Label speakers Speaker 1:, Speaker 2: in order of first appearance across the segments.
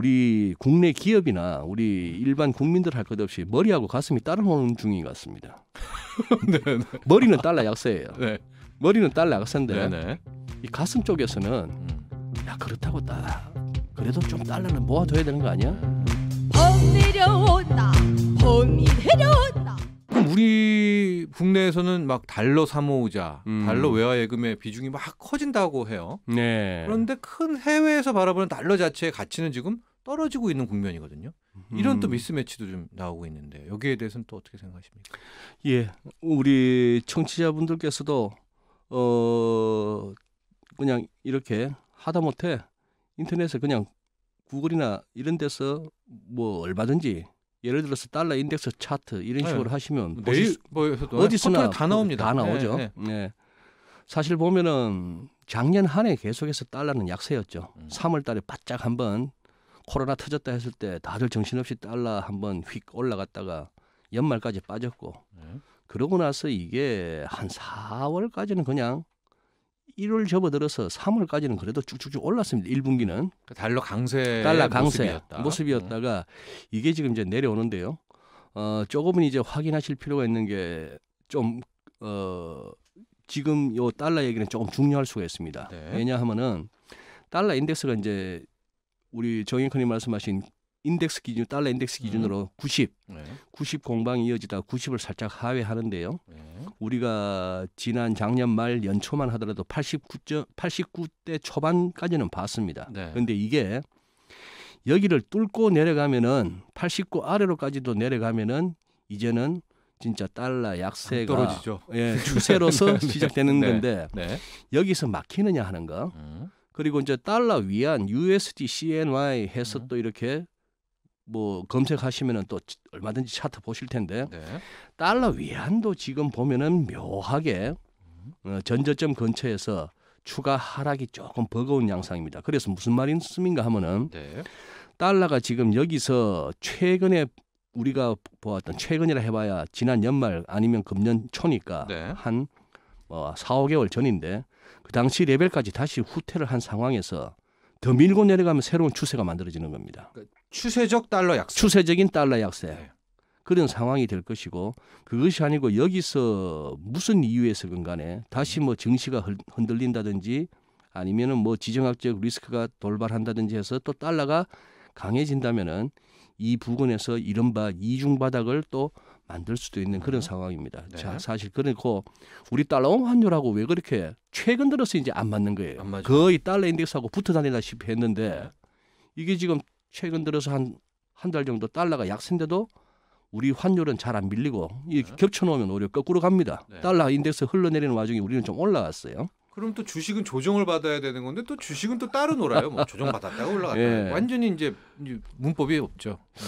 Speaker 1: 우리 국내 기업이나 우리 일반 국민들 할 것 없이 머리하고 가슴이 따라오는 중인 것 같습니다. 네, 네. 머리는 달러 약세예요. 네. 머리는 달러 약세인데 네네. 네. 이 가슴 쪽에서는 음. 야 그렇다고 다 그래도 좀 달러는 모아둬야 되는 거 아니야? 봄 내려온다. 봄이 내려온다. 그럼 우리 국내에서는 막 달러 사모으자, 음. 달러 외화 예금의 비중이 막 커진다고 해요. 네. 그런데 큰 해외에서 바라보는 달러 자체의 가치는 지금 떨어지고 있는 국면이거든요. 이런 또 음. 미스매치도 좀 나오고 있는데 여기에 대해서는 또 어떻게 생각하십니까? 예, 우리 청취자분들께서도 어 그냥 이렇게 하다못해 인터넷에 그냥 구글이나 이런 데서 뭐 얼마든지 예를 들어서 달러 인덱스 차트 이런 네. 식으로 네. 하시면 뭐 내일 뭐 어디서나 다 나옵니다. 다 나오죠. 네, 네. 네. 사실 보면은 작년 한 해 계속해서 달러는 약세였죠. 음. 3월 달에 바짝 한번 코로나 터졌다 했을 때 다들 정신없이 달러 한번 휙 올라갔다가 연말까지 빠졌고 네. 그러고 나서 이게 한 4월까지는 그냥 1월 접어들어서 3월까지는 그래도 쭉쭉쭉 올랐습니다. 1분기는 그 달러 강세 달러 강세 모습이었다. 모습이었다가 이게 지금 이제 내려오는데요. 어, 조금은 이제 확인하실 필요가 있는 게 좀 어, 지금 요 달러 얘기는 조금 중요할 수가 있습니다. 네. 왜냐하면은 달러 인덱스가 이제 우리 정인커이 말씀하신 인덱스 기준 달러 인덱스 음. 기준으로 음. 90, 네. 90 공방이 이어지다 90을 살짝 하회하는데요. 네. 우리가 지난 작년 말 연초만 하더라도 89점 89대 초반까지는 봤습니다. 네. 그런데 네. 이게 여기를 뚫고 내려가면은 89 아래로까지도 내려가면은 이제는 진짜 달러 약세가 떨어지죠. 예, 추세로서 네. 시작되는 네. 건데 여기서 막히느냐 하는 거. 음. 그리고 이제 달러 위안 USD CNY 해서 음. 또 이렇게 뭐 검색하시면은 또 얼마든지 차트 보실 텐데 네. 달러 위안도 지금 보면은 묘하게 어, 전저점 근처에서 추가 하락이 조금 버거운 양상입니다. 그래서 무슨 말인씀인가 하면은 네. 달러가 지금 여기서 최근에 우리가 보았던 최근이라 해봐야 지난 연말 아니면 금년 초니까 네. 한 어, 4, 5개월 전인데 그 당시 레벨까지 다시 후퇴를 한 상황에서 더 밀고 내려가면 새로운 추세가 만들어지는 겁니다. 그러니까 추세적 달러 약세. 추세적인 달러 약세. 네. 그런 상황이 될 것이고 그것이 아니고 여기서 무슨 이유에서건 간에 다시 뭐 증시가 흔들린다든지 아니면은 뭐 지정학적 리스크가 돌발한다든지 해서 또 달러가 강해진다면은 이 부근에서 이른바 이중 바닥을 또 만들 수도 있는 그런 네. 상황입니다. 네. 자, 사실 그러고 그러니까 우리 달러 환율하고 왜 그렇게 최근 들어서 이제 안 맞는 거예요. 안 거의 달러 인덱스하고 붙어 다니다시피 했는데 네. 이게 지금 최근 들어서 한 한 달 정도 달러가 약세인데도 우리 환율은 잘 안 밀리고 네. 겹쳐놓으면 오히려 거꾸로 갑니다. 네. 달러 인덱스 흘러내리는 와중에 우리는 좀 올라갔어요. 그럼 또 주식은 조정을 받아야 되는 건데 또 주식은 또 따로 놀아요. 뭐 조정 받았다가 올라갔다. 네. 완전히 이제 문법이 없죠. 음.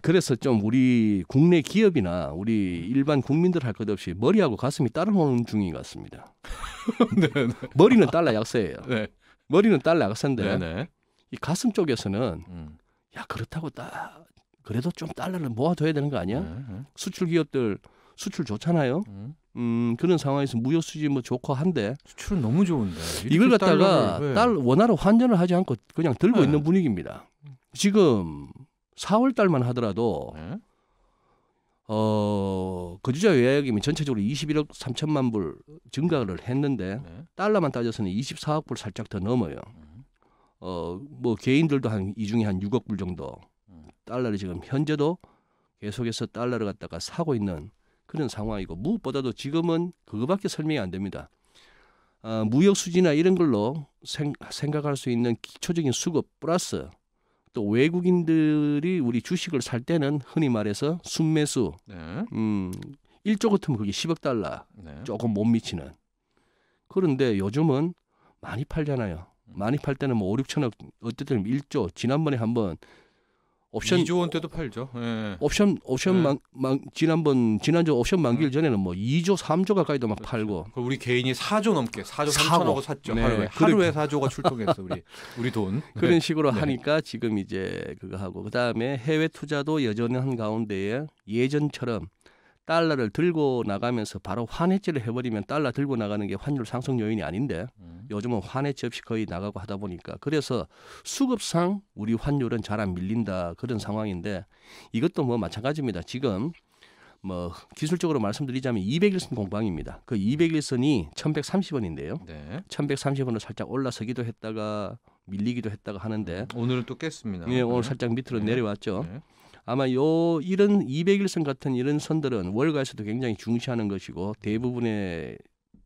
Speaker 1: 그래서 좀 우리 국내 기업이나 우리 음. 일반 국민들 할 것 없이 머리하고 가슴이 따로오는 중인 것 같습니다. 네, 네. 머리는 달러 약세예요. 네. 머리는 달러 약세인데 이 가슴 쪽에서는 음. 야 그렇다고 딱 그래도 좀 달러를 모아둬야 되는 거 아니야? 음, 음. 수출 기업들 수출 좋잖아요. 음. 음. 그런 상황에서 무역 수지 뭐 좋고 한데 수출은 너무 좋은데 이걸 갖다가 달 원화로 환전을 하지 않고 그냥 들고 네. 있는 분위기입니다. 지금 4월 달만 하더라도 네. 어 거주자 외야금이 전체적으로 21억 3천만 불 증가를 했는데 네. 달러만 따져서는 24억 불 살짝 더 넘어요. 음. 어뭐 개인들도 한 이 중에 한 6억 불 정도 달러를 지금 현재도 계속해서 달러를 갖다가 사고 있는 그런 상황이고 무엇보다도 지금은 그거밖에 설명이 안 됩니다. 어, 무역 수지나 이런 걸로 생, 생각할 수 있는 기초적인 수급 플러스 또 외국인들이 우리 주식을 살 때는 흔히 말해서 순매수 네. 음, 1조 같으면 그게 10억 달러 네. 조금 못 미치는 그런데 요즘은 많이 팔잖아요. 많이 팔 때는 뭐 5, 6천억, 어쨌든 1조. 지난번에 한번 옵션 2조 원때도 팔죠. 예, 예. 옵션 옵션 예. 망, 만, 지난번 지난주 옵션 만기일 예. 전에는 뭐 2조 3조 가까이도 막 그렇죠. 팔고. 그 우리 개인이 4조 넘게 4조 3천억을 샀죠. 네. 하루에 그러니까. 하루에 4조가 출동했어 우리 우리 돈. 그런 네. 식으로 네. 하니까 지금 이제 그거 하고 그다음에 해외 투자도 여전한 가운데에 예전처럼 달러를 들고 나가면서 바로 환해제를 해버리면 달러 들고 나가는 게 환율 상승 요인이 아닌데 음. 요즘은 환해제 없이 거의 나가고 하다 보니까 그래서 수급상 우리 환율은 잘 안 밀린다 그런 상황인데 이것도 뭐 마찬가지입니다. 지금 뭐 기술적으로 말씀드리자면 2 0일선 공방입니다. 그2 0일선이 1130원인데요. 네. 1130원으로 살짝 올라서기도 했다가 밀리기도 했다가 하는데 음, 오늘은 또 깼습니다. 예, 네, 오늘 살짝 밑으로 네. 내려왔죠. 네. 아마 요 이런 200일선 같은 이런 선들은 월가에서도 굉장히 중시하는 것이고 대부분의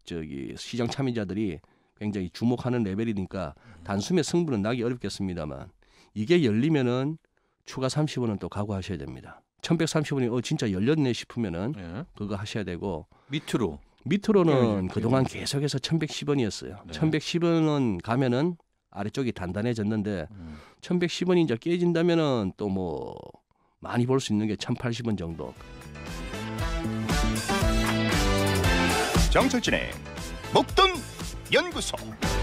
Speaker 1: 저기 시장 참여자들이 굉장히 주목하는 레벨이니까 단숨에 승부는 나기 어렵겠습니다만 이게 열리면은 추가 30원은 또 각오하셔야 됩니다. 1130원이 어 진짜 열렸네 싶으면은 예. 그거 하셔야 되고 밑으로 밑으로는 예, 예. 그동안 계속해서 1110원이었어요. 네. 1110원은 가면은 아래쪽이 단단해졌는데 음. 1110원이 이제 깨진다면은 또뭐 많이 볼 수 있는 게 1080원 정도. 정철진의 목돈 연구소.